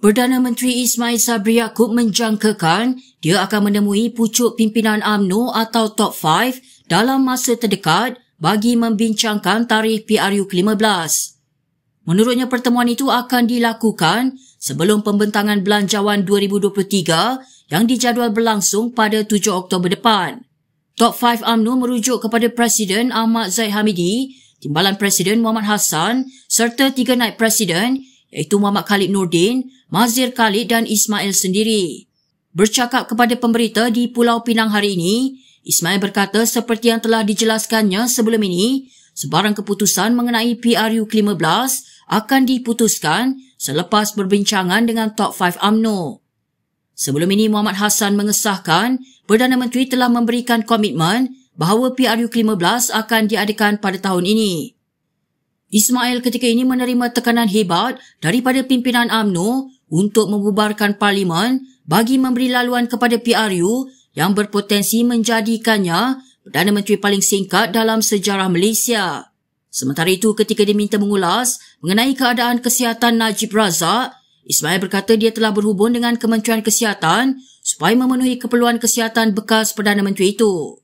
Perdana Menteri Ismail Sabri Yaakob menjangkakan dia akan menemui pucuk pimpinan AMNO atau Top 5 dalam masa terdekat bagi membincangkan tarikh PRU ke-15. Menurutnya pertemuan itu akan dilakukan sebelum pembentangan belanjawan 2023 yang dijadual berlangsung pada 7 Oktober depan. Top 5 AMNO merujuk kepada Presiden Ahmad Zaid Hamidi, Timbalan Presiden Muhammad Hassan serta tiga naib Presiden iaitu Muhammad Khalid Nordin, Mazir Khalid dan Ismail sendiri. Bercakap kepada pemberita di Pulau Pinang hari ini, Ismail berkata seperti yang telah dijelaskannya sebelum ini, sebarang keputusan mengenai PRU ke-15 akan diputuskan selepas berbincangan dengan Top 5 AMNO. Sebelum ini Muhammad Hassan mengesahkan Perdana Menteri telah memberikan komitmen bahawa PRU ke-15 akan diadakan pada tahun ini. Ismail ketika ini menerima tekanan hebat daripada pimpinan AMNO untuk membubarkan parlimen bagi memberi laluan kepada PRU yang berpotensi menjadikannya Perdana Menteri paling singkat dalam sejarah Malaysia. Sementara itu ketika diminta mengulas mengenai keadaan kesihatan Najib Razak, Ismail berkata dia telah berhubung dengan Kementerian Kesihatan supaya memenuhi keperluan kesihatan bekas Perdana Menteri itu.